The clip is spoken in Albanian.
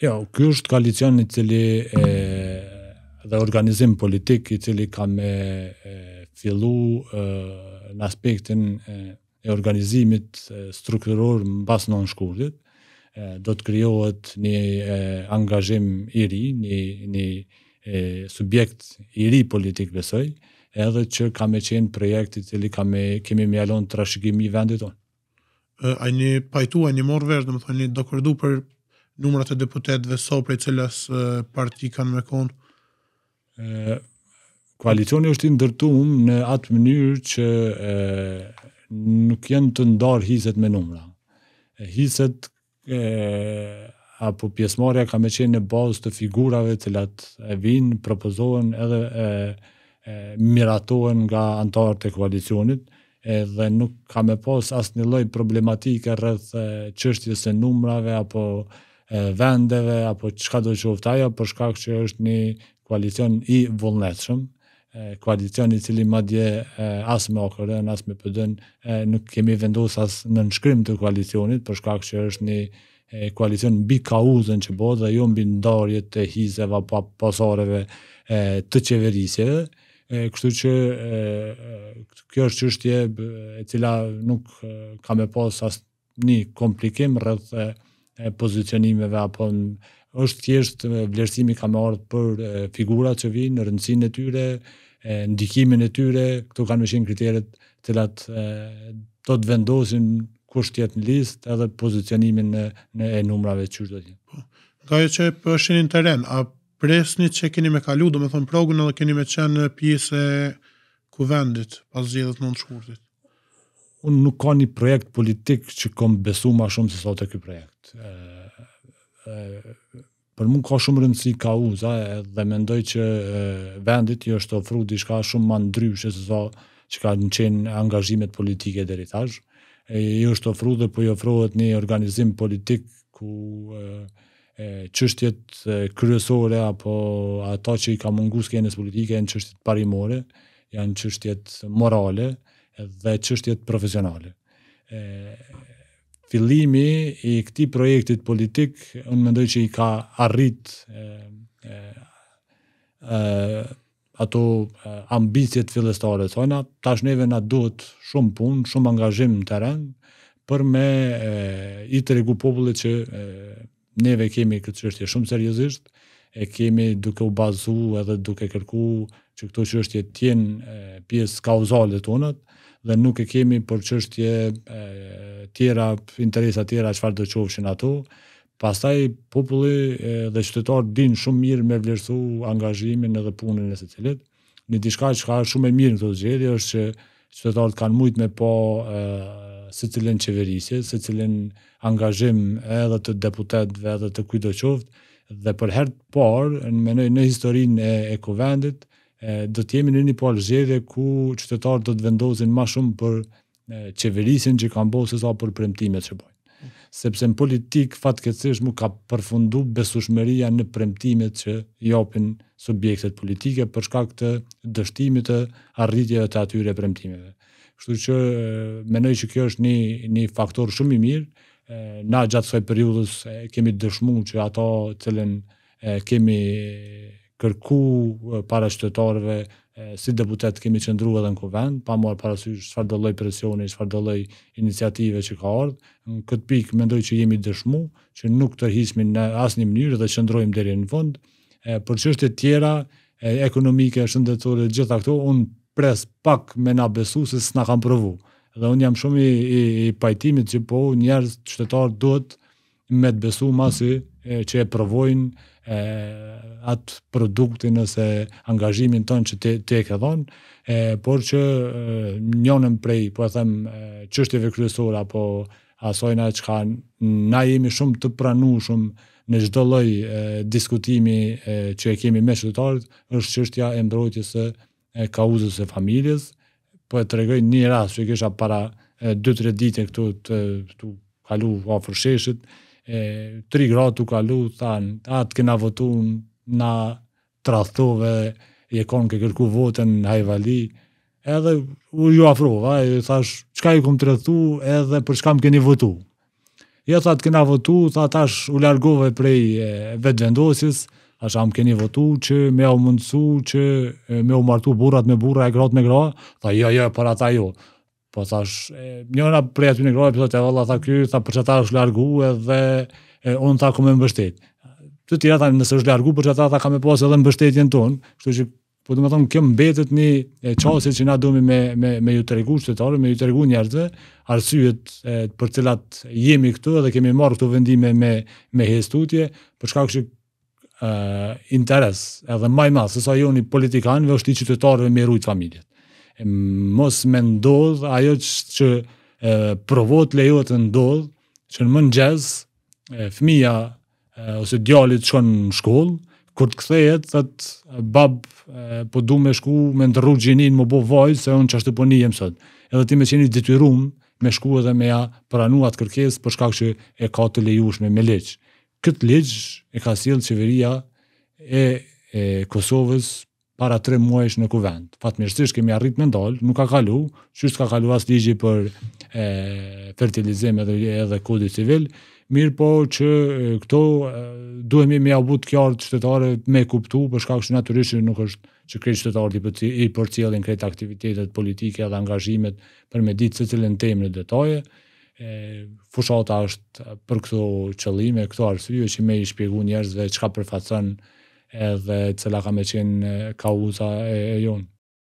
Jo, ky është koalicioni i cili e dhe organizim politik i cili ka me fillu në aspektin e organizimit strukturor në basë në në shkurtit, do të kryohet një angazhim i ri, një, një subjekt i ri politik besoj, edhe që ka me qenë projekti cili ka me kemi me alon të rashëgimi i vendit tonë. A një pajtu, a një morë vërë, dhe më thonë një do kërdu për numrat e deputetëve so prej cilës parti kanë me konë? Koalicioni është i ndërtuar në atë mënyrë që e, nuk janë të ndarë hiset me numra. Hiset e, apo pjesmarja ka me qenë në bazë të figurave të cilat e vinë, propozohen edhe e, e, miratohen nga antarët e koalicionit, edhe nuk ka me pas asë një loj problematike rrëth qështjes e numrave apo vendeve apo çka do të thotë ajo për shkak është një koalicion i vullnetshëm, koalicion i cili madje as me OKR-n as me PD-n nuk kemi vendosur as në nënshkrim të koalicionit për shkak është një koalicion mbi kauzën që bëhet dhe jo mbi ndarjet të hizeve apo pasoreve të qeverisjeve, Kështu që kjo është çështje e cila nuk ka më pas as një komplikim rreth e pozicionimeve apo në, është thjesht vlerësimi ka marrë për figurat që vinë, në rëndësinë e tyre, e, ndikimin e tyre, këto kanë qenë kriteret të cilat do të vendosin kush të në listë edhe pozicionimin në, në e numrave që do të jetë. Nga jo që përshin në teren, a presni që keni me kalu, do me thonë progën edhe keni me qenë në pjese kuvendit pas zhjithët në në shkurtit? unë nuk ka një projekt politik që kom besu ma shumë se sot e këj projekt. E, e, për mund ka shumë rëndësi ka uza e, dhe mendoj që e, vendit i është ofru di shka shumë ma ndryshë se sot që ka në qenë angazhimet politike dhe rritash. Jo I është ofru dhe po i ofruhet një organizim politik ku e, e, qështjet e, kryesore apo ata që i ka mungus kënës politike e në qështjet parimore, janë qështjet morale, dhe çështjet profesionale. ë Fillimi i këtij projekti politik, unë mendoj që i ka arrit ë ato ambicie të fillestare të tash neve na duhet shumë punë, shumë angazhim në terren për me e, i tregu popullit që e, neve kemi këtë çështje shumë seriozisht, e kemi duke u bazuar edhe duke kërkuar që këto çështje të jenë pjesë kauzale të tona, dhe nuk e kemi për çështje tjera interesa tjera çfarë do qofshin ato. Pastaj populli e, dhe qytetarët din shumë mirë me vlerësu angazhimin edhe punën e secilit. Në diçka që ka shumë e mirë në këtë zgjedhje është që qytetarët kanë shumë me po e, se cilin qeverisje, se cilin angazhim edhe të deputetve edhe të kujdo qoftë, dhe për herë të parë, në menoj në historin e, e kuvendit, do të jemi në një pol zgjedhje ku qytetarët do të vendosin më shumë për e, qeverisin që kanë bërë sesa për premtimet që bëjnë. Sepse në politik fatkeqësisht nuk ka përfunduar besueshmëria në premtimet që japin subjektet politike për shkak të dështimit të arritjeve të atyre premtimeve. Kështu që mendoj që kjo është një një faktor shumë i mirë. na gjatë kësaj periudhës kemi dëshmuar që ato të cilën kemi kërku para shtetarëve si deputet kemi qëndruar edhe në kuvent, pa marrë parasysh çfarë do lloj presioni, çfarë lloj iniciative që ka ardhur. Në këtë pikë mendoj që jemi dëshmuar që nuk të hismin në asnjë mënyrë dhe qëndrojmë deri në fund. Për çështje të tjera ekonomike, shëndetore, gjitha këto un pres pak me na besues se s'na kanë provu. Dhe un jam shumë i i, i pajtimit që po njerëz qytetar duhet me të besuam asë e, që e provojnë e, atë produktin nëse angazhimin tonë që te, e ke dhonë, e, por që e, njënën prej, po e them, qështjeve kryesore apo asojna që ka, na jemi shumë të pranu shumë në gjithë dëlloj diskutimi e, që e kemi me shqytarët, është qështja e mbrojtjës e kauzës e familjes, po e të regojnë një rasë që e kisha para 2-3 dite këtu të, të, të kalu afrësheshit, e, tri gratë u kalu, thanë, atë këna votu në trathove, e konë ke kërku votën në hajvali, edhe u ju afrova, e thash, çka ju kom tradhtu edhe për çka më keni votu. Ja tha të kena votu, tha tash u largove prej vetë vendosis, tash am keni votu që me au mundsu që me u martu burrat me burra e grot me gra, tha ja, ja, për ata jo. Po thash, njëra prej aty në grove, pëllot valla, tha kjo, tha për që ta është largu edhe e, ta tha ku me mbështet. Të tira tha nëse është largu, për që ta tha ka me posë edhe mbështetjen tonë, kështu që po të më thonë, mbetet një qasit që na dhomi me, me, me ju të regu me ju të regu njerëzve, arsyet e, për cilat jemi këtu dhe kemi marrë këtu vendime me, me histutje, për shkak që interes edhe maj ma, sësa joni politikanëve është i qytetarëve me rujtë familjet mos me ndodh ajo që provot lejot të ndodh, që në mëngjes, fëmija ose djallit që në shkollë, kur të kthehet, thot bab e, po du me shku me ndërru gjinin më bo vaj, se un që ashtë po njëm sot. Edhe ti me qeni detyrum me shku edhe me ja pranuat kërkes për shkak që e ka të lejushme me leqë. Këtë leqë e ka sjellë qeveria e, e Kosovës para 3 muajsh në kuvent. Fatmirësisht kemi arritë me ndalë, nuk ka kalu, që ka kalu asë ligji për e, fertilizim edhe, edhe kodi civil, mirë po që e, këto duhemi me abut kjartë qytetare me kuptu, për shkak që naturisht nuk është që krejt qytetarët i, për, i përcjelin krejt aktivitetet politike edhe angazhimet për me ditë se cilin temë në detaje, e, fushata është për këto qëllime, këto arsye që me i shpjegu njerëzve që përfacën edhe cila ka me qenë kauza e, e jonë.